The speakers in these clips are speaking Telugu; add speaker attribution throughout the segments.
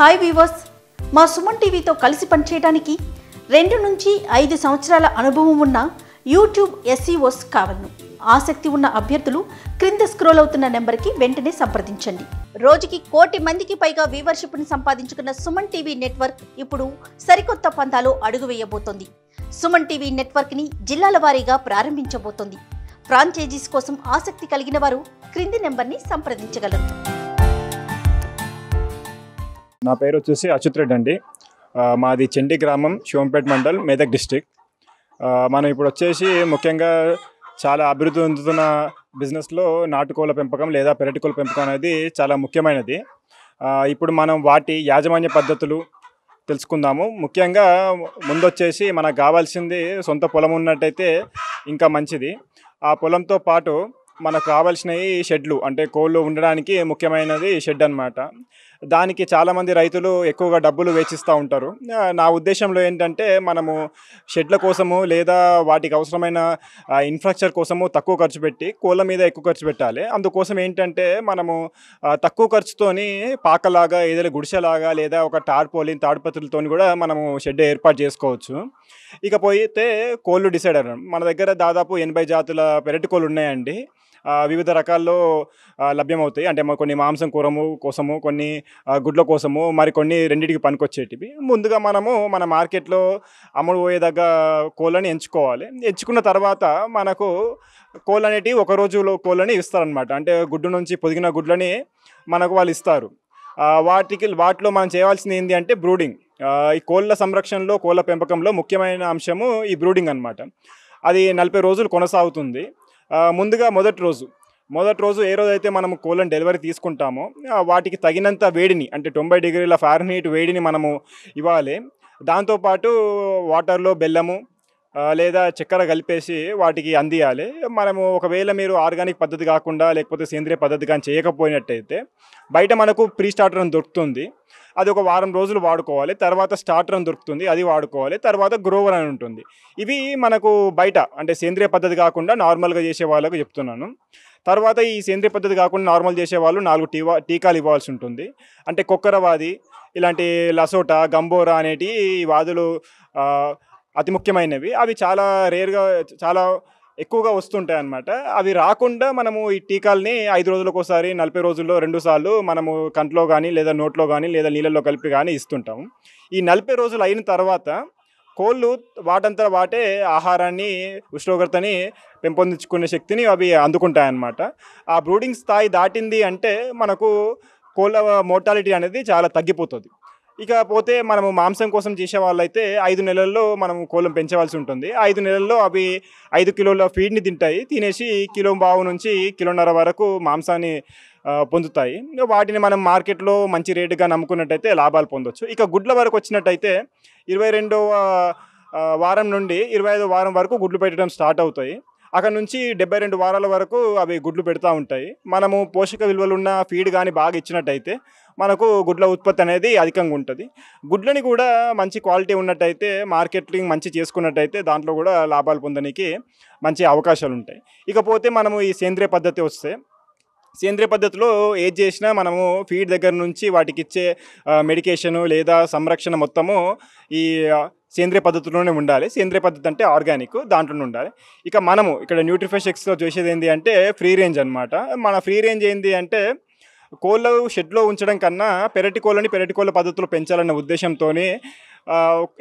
Speaker 1: హాయ్ వీవర్స్ మా సుమన్ టీవీతో కలిసి పనిచేయడానికి రెండు నుంచి ఐదు సంవత్సరాల అనుభవం ఉన్న యూట్యూబ్ ఎస్ఈఓస్ కావలను ఆసక్తి ఉన్న అభ్యర్థులు క్రింద స్క్రోల్ అవుతున్న నెంబర్కి వెంటనే సంప్రదించండి రోజుకి కోటి మందికి పైగా వ్యూవర్షిప్ని సంపాదించుకున్న సుమన్ టీవీ నెట్వర్క్ ఇప్పుడు సరికొత్త పంతాలో అడుగు వేయబోతోంది సుమన్ టీవీ నెట్వర్క్ని జిల్లాల వారీగా ప్రారంభించబోతోంది ఫ్రాంచైజీస్ కోసం ఆసక్తి కలిగిన వారు క్రింది నెంబర్ని సంప్రదించగలరు
Speaker 2: నా పేరు వచ్చేసి అచ్యుత్ రెడ్డి అండి మాది చెండి గ్రామం శివంపేట మండల్ మెదక్ డిస్టిక్ మనం ఇప్పుడు వచ్చేసి ముఖ్యంగా చాలా అభివృద్ధి చెందుతున్న బిజినెస్లో నాటుకోళ్ళ పెంపకం లేదా పెరటికోళ్ళ పెంపకం అనేది చాలా ముఖ్యమైనది ఇప్పుడు మనం వాటి యాజమాన్య పద్ధతులు తెలుసుకుందాము ముఖ్యంగా ముందొచ్చేసి మనకు కావాల్సింది సొంత పొలం ఉన్నట్టయితే ఇంకా మంచిది ఆ పొలంతో పాటు మనకు కావాల్సినవి షెడ్లు అంటే కోళ్ళు ఉండడానికి ముఖ్యమైనది షెడ్ అనమాట దానికి చాలామంది రైతులు ఎక్కువగా డబ్బులు వేచిస్తూ ఉంటారు నా ఉద్దేశంలో ఏంటంటే మనము షెడ్ల కోసము లేదా వాటికి అవసరమైన ఇన్ఫ్రాస్ట్రక్చర్ కోసము తక్కువ ఖర్చు పెట్టి కోళ్ళ మీద ఎక్కువ ఖర్చు పెట్టాలి అందుకోసం ఏంటంటే మనము తక్కువ ఖర్చుతోని పాకలాగా ఏదైనా గుడిసెలాగా లేదా ఒక టార్పోలిన్ తాడుపత్రులతో కూడా మనము షెడ్ ఏర్పాటు చేసుకోవచ్చు ఇకపోతే కోళ్ళు డిసైడర్ మన దగ్గర దాదాపు ఎనభై జాతుల పెరటి కోళ్ళు ఉన్నాయండి వివిధ రకాల్లో లభ్యమవుతాయి అంటే కొన్ని మాంసం కూరము కోసము కొన్ని గుడ్ల కోసము మరి కొన్ని రెండింటికి పనికొచ్చేటివి ముందుగా మనము మన మార్కెట్లో అమలు పోయేదగ్గ కోళ్ళని ఎంచుకోవాలి ఎంచుకున్న తర్వాత మనకు కోళ్ళు అనేటివి ఒక రోజులో కోళ్ళని ఇస్తారనమాట అంటే గుడ్డు నుంచి పొదిగిన గుడ్లని మనకు వాళ్ళు ఇస్తారు వాటికి వాటిలో మనం చేయాల్సింది ఏంటి అంటే బ్రూడింగ్ ఈ కోళ్ళ సంరక్షణలో కోళ్ళ పెంపకంలో ముఖ్యమైన అంశము ఈ బ్రూడింగ్ అనమాట అది నలభై రోజులు కొనసాగుతుంది ముందుగా మొదటి రోజు మొదటి రోజు ఏ రోజైతే మనం కోళ్ళను డెలివరీ తీసుకుంటామో వాటికి తగినంత వేడిని అంటే తొంభై డిగ్రీల ఫారెన్హీట్ వేడిని మనము ఇవ్వాలి దాంతోపాటు వాటర్లో బెల్లము లేదా చక్కెర కలిపేసి వాటికి అందియాలి మనము ఒకవేళ మీరు ఆర్గానిక్ పద్ధతి కాకుండా లేకపోతే సేంద్రియ పద్ధతి కానీ చేయకపోయినట్టయితే బయట మనకు ప్రీ స్టార్టర్ దొరుకుతుంది అది ఒక వారం రోజులు వాడుకోవాలి తర్వాత స్టార్టర్ అని దొరుకుతుంది అది వాడుకోవాలి తర్వాత గ్రోవర్ అని ఉంటుంది ఇవి మనకు బయట అంటే సేంద్రియ పద్ధతి కాకుండా నార్మల్గా చేసే వాళ్ళకు చెప్తున్నాను తర్వాత ఈ సేంద్రియ పద్ధతి కాకుండా నార్మల్ చేసే వాళ్ళు నాలుగు టీవా టీకాలు ఇవ్వాల్సి ఉంటుంది అంటే కుక్కరవాది ఇలాంటి లసోటా గంబోరా అనేటి వాదులు అతి ముఖ్యమైనవి అవి చాలా రేర్గా చాలా ఎక్కువగా వస్తుంటాయి అనమాట అవి రాకుండా మనము ఈ టీకాల్ని ఐదు రోజులకు ఒకసారి నలభై రోజుల్లో రెండు సార్లు మనము కంట్లో కానీ లేదా నోట్లో కానీ లేదా నీళ్ళల్లో కలిపి కానీ ఇస్తుంటాము ఈ నలభై రోజులు అయిన తర్వాత కోళ్ళు వాటంతా వాటే ఆహారాన్ని ఉష్ణోగ్రతని పెంపొందించుకునే శక్తిని అవి అందుకుంటాయన్నమాట ఆ బ్రూడింగ్ స్థాయి దాటింది అంటే మనకు కోళ్ళ మోర్టాలిటీ అనేది చాలా తగ్గిపోతుంది ఇకపోతే మనము మాంసం కోసం చేసే వాళ్ళైతే ఐదు నెలల్లో మనం కోళ్ళం పెంచవలసి ఉంటుంది ఐదు నెలల్లో అవి ఐదు కిలోల ఫీడ్ని తింటాయి తినేసి కిలో బావు నుంచి కిలోన్నర వరకు మాంసాన్ని పొందుతాయి వాటిని మనం మార్కెట్లో మంచి రేటుగా నమ్ముకున్నట్టయితే లాభాలు పొందొచ్చు ఇక గుడ్ల వరకు వచ్చినట్టయితే ఇరవై వారం నుండి ఇరవై వారం వరకు గుడ్లు పెట్టడం స్టార్ట్ అవుతాయి అక్కడ నుంచి డెబ్బై రెండు వారాల వరకు అవి గుడ్లు పెడతా ఉంటాయి మనము పోషక విలువలు ఉన్న ఫీడ్ కానీ బాగా ఇచ్చినట్టయితే మనకు గుడ్ల ఉత్పత్తి అనేది అధికంగా ఉంటుంది గుడ్లని కూడా మంచి క్వాలిటీ ఉన్నట్టయితే మార్కెటింగ్ మంచి చేసుకున్నట్టయితే దాంట్లో కూడా లాభాలు పొందడానికి మంచి అవకాశాలు ఉంటాయి ఇకపోతే మనము ఈ సేంద్రియ పద్ధతి వస్తే సేంద్రియ పద్ధతిలో ఏది చేసినా మనము ఫీడ్ దగ్గర నుంచి వాటికి ఇచ్చే మెడికేషను లేదా సంరక్షణ మొత్తము ఈ సేంద్రియ పద్ధతిలోనే ఉండాలి సేంద్రియ పద్ధతి అంటే ఆర్గానిక్ దాంట్లోనే ఉండాలి ఇక మనము ఇక్కడ న్యూట్రిఫెష్ ఎక్స్లో చేసేది ఏంటి అంటే ఫ్రీ రేంజ్ అనమాట మన ఫ్రీ రేంజ్ ఏంటి అంటే కోళ్ళు షెడ్లో ఉంచడం కన్నా పెరటి కోళ్ళని పెరటి కోళ్ళ పద్ధతిలో పెంచాలన్న ఉద్దేశంతోనే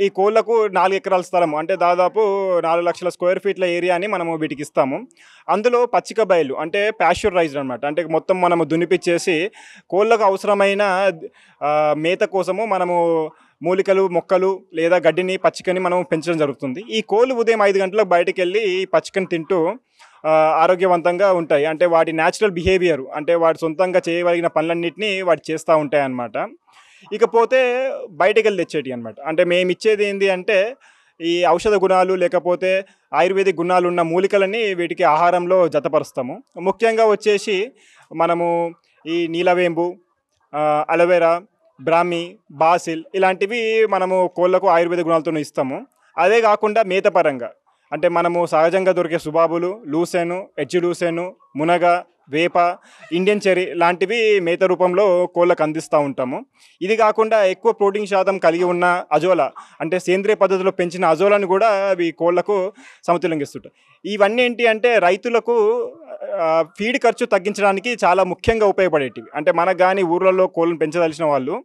Speaker 2: ఈ కోళ్లకు నాలుగు ఎకరాల స్థలం అంటే దాదాపు నాలుగు లక్షల స్క్వేర్ ఫీట్ల ఏరియాని మనము వీటికి ఇస్తాము అందులో పచ్చిక బయలు అంటే ప్యాష్యూరైజ్డ్ అనమాట అంటే మొత్తం మనము దునిపిచ్చేసి కోళ్ళకు అవసరమైన మేత కోసము మనము మూలికలు మొక్కలు లేదా గడ్డిని పచ్చికని మనం పెంచడం జరుగుతుంది ఈ కోళ్ళు ఉదయం ఐదు గంటలకు బయటకు వెళ్ళి ఈ పచ్చికని తింటూ ఆరోగ్యవంతంగా ఉంటాయి అంటే వాటి న్యాచురల్ బిహేవియర్ అంటే వాటి సొంతంగా చేయగలిగిన పనులన్నింటినీ వాటి చేస్తూ ఉంటాయి అన్నమాట ఇకపోతే బయటకు వెళ్ళి తెచ్చేటి అనమాట అంటే మేము ఇచ్చేది ఏంటి అంటే ఈ ఔషధ గుణాలు లేకపోతే ఆయుర్వేదిక్ గుణాలు ఉన్న మూలికలని వీటికి ఆహారంలో జతపరుస్తాము ముఖ్యంగా వచ్చేసి మనము ఈ నీలవేంబు అలోవెరా బ్రాహ్మి బాసిల్ ఇలాంటివి మనము కోళ్ళకు ఆయుర్వేద గుణాలతో ఇస్తాము అదే కాకుండా మేతపరంగా అంటే మనము సహజంగా దొరికే సుబాబులు లూసెను ఎచ్చి లూసెను మునగ వేప ఇండియన్ చెర్రీ లాంటివి మేత రూపంలో కోళ్ళకు అందిస్తూ ఉంటాము ఇది కాకుండా ఎక్కువ ప్రోటీన్ శాతం కలిగి ఉన్న అజోలా అంటే సేంద్రియ పద్ధతిలో పెంచిన అజోలాను కూడా అవి కోళ్లకు సమతుల్యం ఇస్తుంటాయి ఇవన్నీ ఏంటి అంటే రైతులకు ఫీడ్ ఖర్చు తగ్గించడానికి చాలా ముఖ్యంగా ఉపయోగపడేటివి అంటే మనకు కానీ ఊర్లలో కోళ్ళను పెంచదలిసిన వాళ్ళు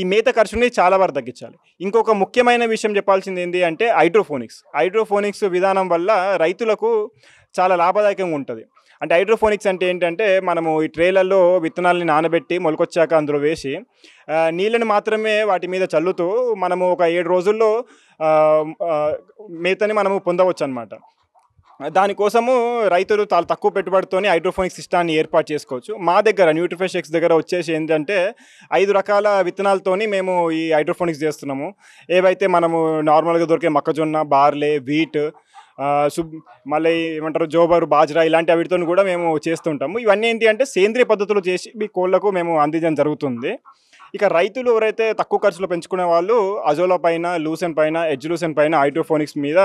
Speaker 2: ఈ మేత ఖర్చుని చాలా వరకు తగ్గించాలి ఇంకొక ముఖ్యమైన విషయం చెప్పాల్సింది ఏంటి అంటే హైడ్రోఫోనిక్స్ హైడ్రోఫోనిక్స్ విధానం వల్ల రైతులకు చాలా లాభదాయకంగా ఉంటుంది అంటే హైడ్రోఫోనిక్స్ అంటే ఏంటంటే మనము ఈ ట్రేలలో విత్తనాలని నానబెట్టి మొలకొచ్చాక అందులో వేసి నీళ్ళని మాత్రమే వాటి మీద చల్లుతూ మనము ఒక ఏడు రోజుల్లో మేతని మనము పొందవచ్చు అనమాట దానికోసము రైతులు చాలా తక్కువ పెట్టుబడితోనే హైడ్రోఫోనిక్ సిస్టాన్ని ఏర్పాటు చేసుకోవచ్చు మా దగ్గర న్యూట్రిఫెష్ ఎక్స్ దగ్గర వచ్చేసి ఏంటంటే ఐదు రకాల విత్తనాలతోని మేము ఈ హైడ్రోఫోనిక్స్ చేస్తున్నాము ఏవైతే మనము నార్మల్గా దొరికే మొక్కజొన్న బార్లే వీట్ సుబ్ మళ్ళీ ఏమంటారు జోబరు బాజ్రా ఇలాంటి వీటితో కూడా మేము చేస్తుంటాము ఇవన్నీ ఏంటి అంటే సేంద్రియ పద్ధతులు చేసి మీ కోళ్లకు మేము అందించడం జరుగుతుంది ఇక రైతులు ఎవరైతే తక్కువ ఖర్చులో పెంచుకునే వాళ్ళు అజోలా పైన లూసెన్ పైన ఎడ్జ్ పైన హైడ్రోఫోనిక్స్ మీద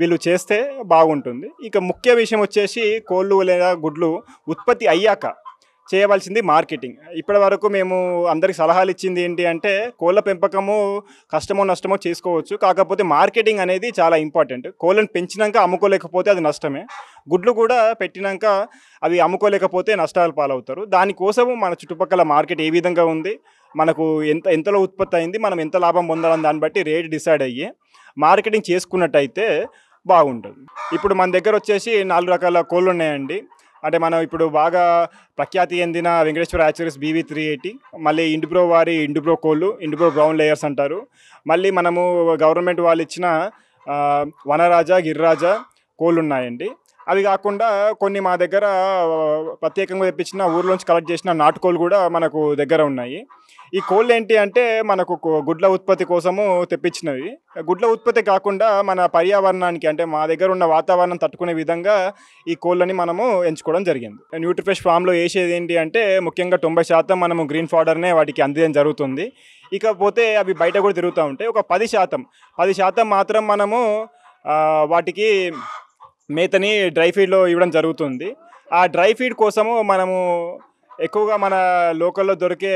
Speaker 2: వీళ్ళు చేస్తే బాగుంటుంది ఇక ముఖ్య విషయం వచ్చేసి కోళ్ళు లేదా గుడ్లు ఉత్పత్తి అయ్యాక చేయవలసింది మార్కెటింగ్ ఇప్పటి వరకు మేము అందరికి సలహాలు ఇచ్చింది ఏంటి అంటే కోళ్ళ పెంపకము కష్టమో నష్టమో చేసుకోవచ్చు కాకపోతే మార్కెటింగ్ అనేది చాలా ఇంపార్టెంట్ కోళ్ళను పెంచినాక అమ్ముకోలేకపోతే అది నష్టమే గుడ్లు కూడా పెట్టినాక అవి అమ్ముకోలేకపోతే నష్టాలు పాలవుతారు దానికోసము మన చుట్టుపక్కల మార్కెట్ ఏ విధంగా ఉంది మనకు ఎంత ఎంతలో ఉత్పత్తి అయింది మనం ఎంత లాభం పొందాలని దాన్ని బట్టి రేట్ డిసైడ్ అయ్యి మార్కెటింగ్ చేసుకున్నట్టయితే బాగుంటుంది ఇప్పుడు మన దగ్గర వచ్చేసి నాలుగు రకాల కోళ్ళు ఉన్నాయండి అంటే మనం ఇప్పుడు బాగా ప్రఖ్యాతి చెందిన Venkateswara hatcheries BV three eighty మళ్ళీ ఇండిప్రో వారి ఇండిప్రో కోళ్ళు ఇండిప్రో బ్రౌన్ లేయర్స్ అంటారు మళ్ళీ మనము గవర్నమెంట్ వాళ్ళు ఇచ్చిన వనరాజా గిరిరాజా కోళ్ళు ఉన్నాయండి అవి కాకుండా కొన్ని మా దగ్గర ప్రత్యేకంగా తెప్పించిన ఊర్లోంచి కలెక్ట్ చేసిన నాటుకోలు కూడా మనకు దగ్గర ఉన్నాయి ఈ కోళ్ళు ఏంటి అంటే మనకు గుడ్ల ఉత్పత్తి కోసము తెప్పించినవి గుడ్ల ఉత్పత్తి కాకుండా మన పర్యావరణానికి అంటే మా దగ్గర ఉన్న వాతావరణం తట్టుకునే విధంగా ఈ కోళ్ళని మనము ఎంచుకోవడం జరిగింది న్యూట్రిఫ్రెష్ ఫామ్లో వేసేది ఏంటి అంటే ముఖ్యంగా తొంభై శాతం మనము గ్రీన్ ఫౌడర్నే వాటికి అందించడం జరుగుతుంది ఇకపోతే అవి బయట కూడా తిరుగుతూ ఉంటాయి ఒక పది శాతం పది శాతం మాత్రం మనము వాటికి మేతని డ్రై ఫీడ్లో ఇవ్వడం జరుగుతుంది ఆ డ్రై ఫీడ్ కోసము మనము ఎక్కువగా మన లోకల్లో దొరికే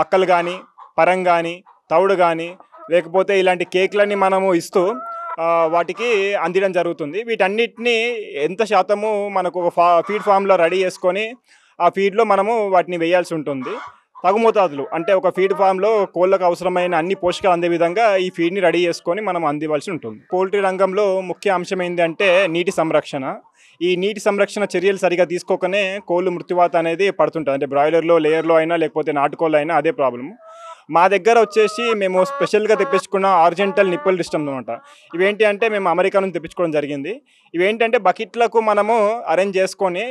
Speaker 2: మక్కలు కానీ పరం కానీ తౌడు కానీ లేకపోతే ఇలాంటి కేక్లన్నీ మనము ఇస్తూ వాటికి అందడం జరుగుతుంది వీటన్నిటిని ఎంత శాతము మనకు ఒక ఫా ఫీడ్ ఫామ్లో రెడీ చేసుకొని ఆ ఫీడ్లో మనము వాటిని వేయాల్సి ఉంటుంది తగు మోతాదులు అంటే ఒక ఫీడ్ ఫామ్లో కోళ్ళకు అవసరమైన అన్ని పోషకాలు అందే విధంగా ఈ ఫీడ్ని రెడీ చేసుకొని మనం అందివలసి ఉంటుంది పోల్ట్రీ రంగంలో ముఖ్య అంశం ఏంటంటే నీటి సంరక్షణ ఈ నీటి సంరక్షణ చర్యలు సరిగా తీసుకోకనే కోళ్ళు మృత్యువాత అనేది పడుతుంటుంది అంటే బ్రాయిలర్లో లేయర్లో అయినా లేకపోతే నాటుకోళ్ళు అయినా అదే ప్రాబ్లము మా దగ్గర వచ్చేసి మేము స్పెషల్గా తెప్పించుకున్న ఆర్జెంటల్ నిప్పుల్ సిస్టమ్ అనమాట ఇవేంటి అంటే మేము అమెరికా నుంచి తెప్పించుకోవడం జరిగింది ఇవేంటంటే బకెట్లకు మనము అరేంజ్ చేసుకొని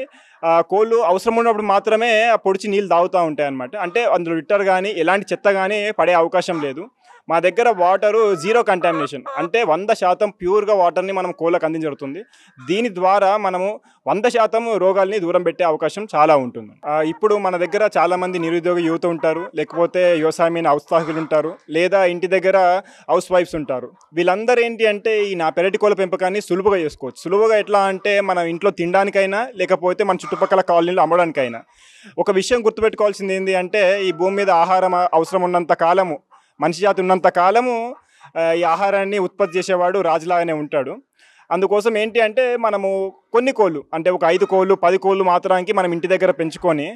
Speaker 2: కోళ్ళు అవసరం ఉన్నప్పుడు మాత్రమే పొడిచి నీళ్ళు తాగుతూ ఉంటాయి అనమాట అంటే అందులో రిటర్ కానీ ఎలాంటి చెత్త కానీ పడే అవకాశం లేదు మా దగ్గర వాటరు జీరో కంటామినేషన్ అంటే వంద శాతం ప్యూర్గా వాటర్ని మనం కోళ్ళకు అందించబడుతుంది దీని ద్వారా మనము వంద శాతం రోగాల్ని దూరం పెట్టే అవకాశం చాలా ఉంటుంది ఇప్పుడు మన దగ్గర చాలామంది నిరుద్యోగ యువత ఉంటారు లేకపోతే వ్యవసాయమైన ఔత్సాహికులు ఉంటారు లేదా ఇంటి దగ్గర హౌస్ వైఫ్స్ ఉంటారు వీళ్ళందరూ ఏంటి అంటే ఈ నా పెరటి కోళ్ళ పెంపకాన్ని సులువుగా చేసుకోవచ్చు సులువుగా ఎట్లా అంటే మనం ఇంట్లో తినడానికైనా లేకపోతే మన చుట్టుపక్కల కాలనీలు అమ్మడానికైనా ఒక విషయం గుర్తుపెట్టుకోవాల్సింది ఏంటి అంటే ఈ భూమి మీద ఆహారం అవసరం ఉన్నంత కాలము మనిషి జాతి ఉన్నంత కాలము ఈ ఆహారాన్ని ఉత్పత్తి చేసేవాడు రాజులాగానే ఉంటాడు అందుకోసం ఏంటి అంటే మనము కొన్ని కోళ్ళు అంటే ఒక ఐదు కోళ్ళు పది కోళ్ళు మాత్రానికి మనం ఇంటి దగ్గర పెంచుకొని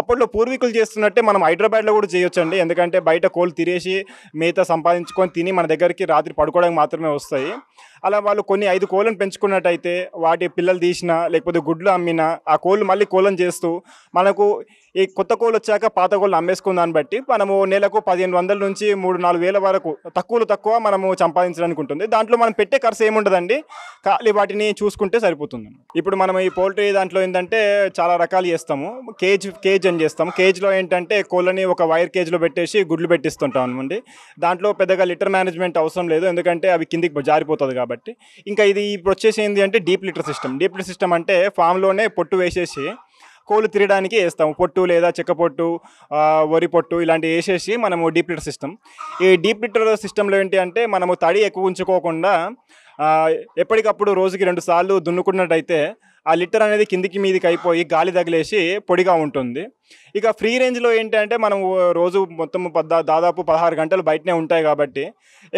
Speaker 2: అప్పట్లో పూర్వీకులు చేస్తున్నట్టే మనం హైదరాబాద్లో కూడా చేయొచ్చండి ఎందుకంటే బయట కోళ్ళు తినేసి మిగతా సంపాదించుకొని తిని మన దగ్గరికి రాత్రి పడుకోవడానికి మాత్రమే వస్తాయి అలా వాళ్ళు కొన్ని ఐదు కోళ్ళను పెంచుకున్నట్టయితే వాటి పిల్లలు తీసినా లేకపోతే గుడ్లు అమ్మినా ఆ కోళ్ళు మళ్ళీ కోళ్ళను చేస్తూ మనకు ఈ కొత్త కోళ్ళు వచ్చాక పాత కోళ్ళు అమ్మేసుకున్న దాన్ని బట్టి మనము నెలకు పదిహేను వందల నుంచి మూడు నాలుగు వేల వరకు తక్కువలు తక్కువ మనము సంపాదించడానికి ఉంటుంది దాంట్లో మనం పెట్టే ఖర్చు ఏముండదండి ఖాళీ వాటిని చూసుకుంటే సరిపోతుంది ఇప్పుడు మనం ఈ పోల్ట్రీ దాంట్లో ఏంటంటే చాలా రకాలు చేస్తాము కేజ్ కేజ్ అని చేస్తాము కేజ్లో ఏంటంటే కోళ్ళని ఒక వైర్ కేజ్లో పెట్టేసి గుడ్లు పెట్టిస్తుంటాం అనమాట దాంట్లో పెద్దగా లిటర్ మేనేజ్మెంట్ అవసరం లేదు ఎందుకంటే అవి కిందికి జారిపోతుంది కాబట్టి ఇంకా ఇది ఇప్పుడు వచ్చేసి ఏంటి అంటే deep litter system deep litter system అంటే ఫామ్లోనే పొట్టు వేసేసి కోళ్ళు తిరగడానికి వేస్తాము పొట్టు లేదా చెక్క పొట్టు వరి పొట్టు ఇలాంటివి వేసేసి మనము డీప్ లిటర్ సిస్టమ్ ఈ డీప్ లిటర్ సిస్టంలో ఏంటి అంటే మనము తడి ఎక్కువ ఉంచుకోకుండా ఎప్పటికప్పుడు రోజుకి రెండు సార్లు దున్నుకున్నట్టయితే ఆ లిటర్ అనేది కిందికి మీదికి అయిపోయి గాలి తగిలేసి పొడిగా ఉంటుంది ఇక ఫ్రీ రేంజ్లో ఏంటంటే మనం రోజు మొత్తం పద్దా దాదాపు పదహారు గంటలు బయటనే ఉంటాయి కాబట్టి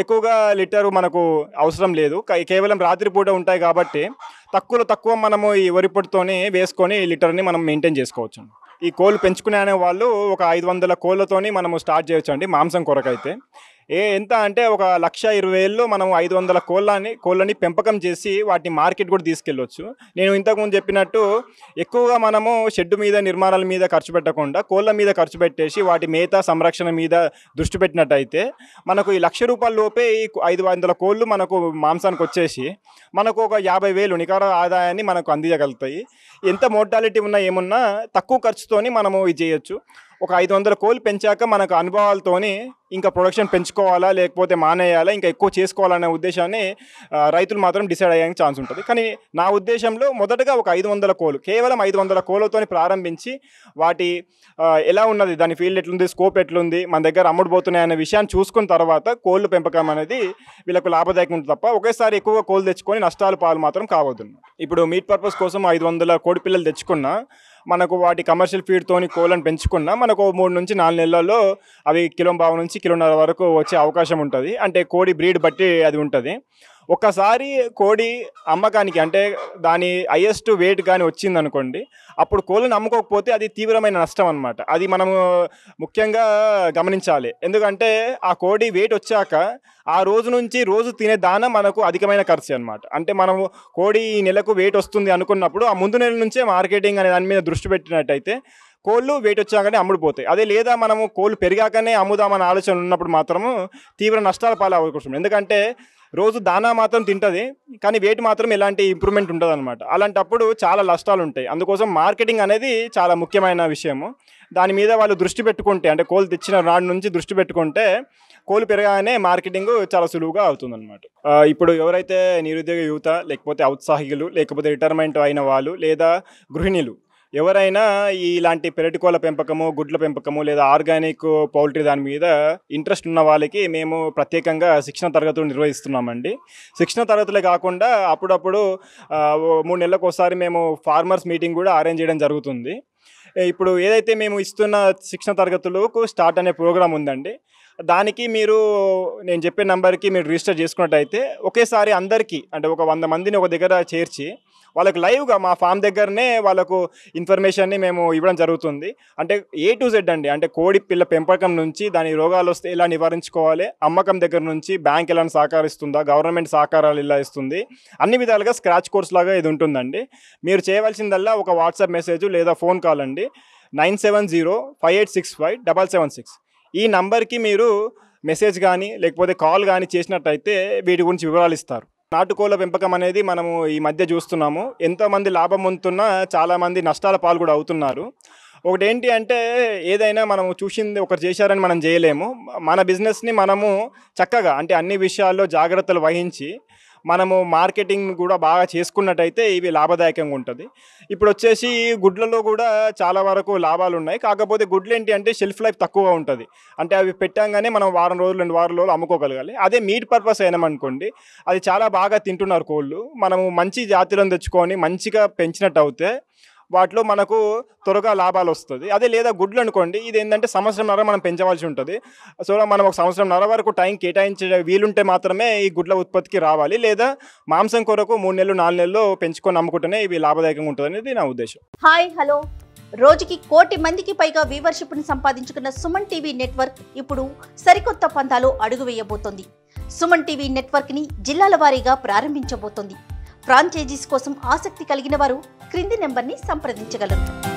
Speaker 2: ఎక్కువగా లిటరు మనకు అవసరం లేదు కేవలం రాత్రిపూట ఉంటాయి కాబట్టి తక్కువలో తక్కువ మనము ఈ వరి పొడితోనే వేసుకొని లిటర్ని మనం మెయింటైన్ చేసుకోవచ్చు ఈ కోళ్ళు పెంచుకునే వాళ్ళు ఒక ఐదు వందల కోళ్ళతోని మనము స్టార్ట్ చేయొచ్చండి మాంసం కొరకైతే ఏ ఎంత అంటే ఒక లక్ష ఇరవై వేలు మనం ఐదు వందల కోళ్ళని కోళ్ళని పెంపకం చేసి వాటిని మార్కెట్ కూడా తీసుకెళ్ళొచ్చు నేను ఇంతకుముందు చెప్పినట్టు ఎక్కువగా మనము షెడ్ మీద నిర్మాణాల మీద ఖర్చు పెట్టకుండా కోళ్ళ మీద ఖర్చు పెట్టేసి వాటి మేత సంరక్షణ మీద దృష్టి పెట్టినట్టయితే మనకు ఈ లక్ష రూపాయల లోపే ఈ ఐదు వందల కోళ్ళు మనకు మాంసానికి వచ్చేసి మనకు ఒక యాభై వేలు నికర ఆదాయాన్ని మనకు అందించగలుగుతాయి ఎంత మోర్టాలిటీ ఉన్నా ఏమున్నా తక్కువ ఖర్చుతోని మనము ఇది చేయొచ్చు ఒక ఐదు వందల కోళ్ళు పెంచాక మనకు అనుభవాలతోనే ఇంకా ప్రొడక్షన్ పెంచుకోవాలా లేకపోతే మానేయాలా ఇంకా ఎక్కువ చేసుకోవాలనే ఉద్దేశాన్ని రైతులు మాత్రం డిసైడ్ అయ్యే ఛాన్స్ ఉంటుంది కానీ నా ఉద్దేశంలో మొదటగా ఒక ఐదు వందల కోలు కేవలం ఐదు వందల కోలతో ప్రారంభించి వాటి ఎలా ఉన్నది దాని ఫీల్డ్ ఎట్లుంది స్కోప్ ఎట్లుంది మన దగ్గర అమ్ముడుపోతున్నాయి అనే విషయాన్ని చూసుకున్న తర్వాత కోళ్ళు పెంపకం అనేది వీళ్ళకు లాభదాయకం ఉంటుంది తప్ప ఒకేసారి ఎక్కువగా కోళ్ళు తెచ్చుకొని నష్టాలు పాలు మాత్రం కావద్దు ఇప్పుడు మీట్ పర్పస్ కోసం ఐదు వందల కోడి పిల్లలు తెచ్చుకున్నా మనకు వాటి కమర్షియల్ ఫీడ్తోని కోళ్ళను పెంచుకున్నా మనకు మూడు నుంచి నాలుగు నెలల్లో అవి కిలో బావ నుంచి కిలోన్నర వరకు వచ్చే అవకాశం ఉంటుంది అంటే కోడి బ్రీడ్ బట్టి అది ఉంటుంది ఒకసారి కోడి అమ్మకానికి అంటే దాని హైయెస్ట్ వెయిట్ కానీ వచ్చింది అనుకోండి అప్పుడు కోళ్ళని అమ్ముకోకపోతే అది తీవ్రమైన నష్టం అనమాట అది మనము ముఖ్యంగా గమనించాలి ఎందుకంటే ఆ కోడి వెయిట్ వచ్చాక ఆ రోజు నుంచి రోజు తినే దాన మనకు అధికమైన ఖర్చు అనమాట అంటే మనము కోడి ఈ నెలకు వెయిట్ వస్తుంది అనుకున్నప్పుడు ఆ ముందు నెల నుంచే మార్కెటింగ్ అనే దాని మీద దృష్టి పెట్టినట్టయితే కోళ్ళు వెయిట్ వచ్చాకనే అమ్ముడుపోతాయి అదే లేదా మనము కోళ్ళు పెరిగాకనే అమ్ముదామనే ఆలోచన ఉన్నప్పుడు మాత్రము తీవ్ర నష్టాల పాలు అవకాశం ఎందుకంటే రోజు దానా మాత్రం తింటుంది కానీ వెయిట్ మాత్రం ఎలాంటి ఇంప్రూవ్మెంట్ ఉంటుంది అనమాట అలాంటప్పుడు చాలా నష్టాలు ఉంటాయి అందుకోసం మార్కెటింగ్ అనేది చాలా ముఖ్యమైన విషయము దాని మీద వాళ్ళు దృష్టి పెట్టుకుంటే అంటే కోళ్ళు తెచ్చిన నాడు నుంచి దృష్టి పెట్టుకుంటే కోళ్ళు పెరగానే మార్కెటింగ్ చాలా సులువుగా అవుతుంది అనమాట ఇప్పుడు ఎవరైతే నిరుద్యోగ యువత లేకపోతే ఔత్సాహికులు లేకపోతే రిటైర్మెంట్ అయిన వాళ్ళు లేదా గృహిణులు ఎవరైనా ఇలాంటి పెరటికోల పెంపకము గుడ్ల పెంపకము లేదా ఆర్గానిక్ పౌల్ట్రీ దాని మీద ఇంట్రెస్ట్ ఉన్న వాళ్ళకి మేము ప్రత్యేకంగా శిక్షణ తరగతులు నిర్వహిస్తున్నామండి శిక్షణ తరగతులే కాకుండా అప్పుడప్పుడు మూడు నెలలకు ఒకసారి మేము ఫార్మర్స్ మీటింగ్ కూడా అరేంజ్ చేయడం జరుగుతుంది ఇప్పుడు ఏదైతే మేము ఇస్తున్న శిక్షణ తరగతులకు స్టార్ట్ అనే ప్రోగ్రాం ఉందండి దానికి మీరు నేను చెప్పే నెంబర్కి మీరు రిజిస్టర్ చేసుకున్నట్టయితే ఒకేసారి అందరికీ అంటే ఒక వంద మందిని ఒక దగ్గర చేర్చి వాళ్ళకు లైవ్గా మా ఫామ్ దగ్గరనే వాళ్ళకు ఇన్ఫర్మేషన్ని మేము ఇవ్వడం జరుగుతుంది అంటే ఏ టు జెడ్ అండి అంటే కోడి పిల్ల పెంపకం నుంచి దాని రోగాలు వస్తే ఎలా నివారించుకోవాలి అమ్మకం దగ్గర నుంచి బ్యాంక్ ఎలా సహకరిస్తుందా గవర్నమెంట్ సహకారాలు ఇలా ఇస్తుంది అన్ని విధాలుగా స్క్రాచ్ కోర్స్ లాగా ఇది ఉంటుందండి మీరు చేయవలసిందల్లా ఒక వాట్సాప్ మెసేజ్ లేదా ఫోన్ కాల్ అండి nine seven zero five eight six five double seven six ఈ నంబర్కి మీరు మెసేజ్ కానీ లేకపోతే కాల్ కానీ చేసినట్టయితే వీటి గురించి వివరాలు ఇస్తారు నాటుకోళ్ల పెంపకం అనేది మనము ఈ మధ్య చూస్తున్నాము ఎంతోమంది లాభం పొందుతున్నా చాలామంది నష్టాల పాలు కూడా అవుతున్నారు ఒకటి ఏంటి అంటే ఏదైనా మనం చూసింది ఒకరు చేశారని మనం చేయలేము మన బిజినెస్ని మనము చక్కగా అంటే అన్ని విషయాల్లో జాగ్రత్తలు వహించి మనము మార్కెటింగ్ కూడా బాగా చేసుకున్నట్టయితే ఇవి లాభదాయకంగా ఉంటుంది ఇప్పుడు వచ్చేసి గుడ్లలో కూడా చాలా వరకు లాభాలు ఉన్నాయి కాకపోతే గుడ్లు ఏంటి అంటే షెల్ఫ్ లైఫ్ తక్కువగా ఉంటుంది అంటే అవి పెట్టంగానే మనం వారం రోజులు రెండు రోజులు అమ్ముకోగలగాలి అదే మీట్ పర్పస్ అయినామనుకోండి అది చాలా బాగా తింటున్నారు కోళ్ళు మనము మంచి జాతులను తెచ్చుకొని మంచిగా పెంచినట్టు అవుతే వాటిలో మనకు త్వరగా లాభాలు వస్తుంది అదే లేదా గుడ్లు అనుకోండి ఇది ఏంటంటే సంవత్సరంన్నర మనం పెంచవలసి ఉంటుంది సో మనం ఒక సంవత్సరంన్నర వరకు టైం కేటాయించే వీలుంటే మాత్రమే ఈ గుడ్ల ఉత్పత్తికి రావాలి లేదా మాంసం కొరకు మూడు నెలలు నాలుగు నెలలు పెంచుకొని అమ్ముకుంటేనే ఇవి లాభదాయకంగా ఉంటుంది అనేది నా ఉద్దేశం
Speaker 1: హాయ్ హలో రోజుకి కోటి మందికి పైగా వ్యూవర్షిప్ను సంపాదించుకున్న సుమన్ టీవీ నెట్వర్క్ ఇప్పుడు సరికొత్త పంథాలు అడుగు వేయబోతోంది సుమన్ టీవీ నెట్వర్క్ని జిల్లాల వారీగా ప్రారంభించబోతోంది ఫ్రాంచైజీస్ కోసం ఆసక్తి కలిగిన వారు క్రింది నెంబర్ని సంప్రదించగలరు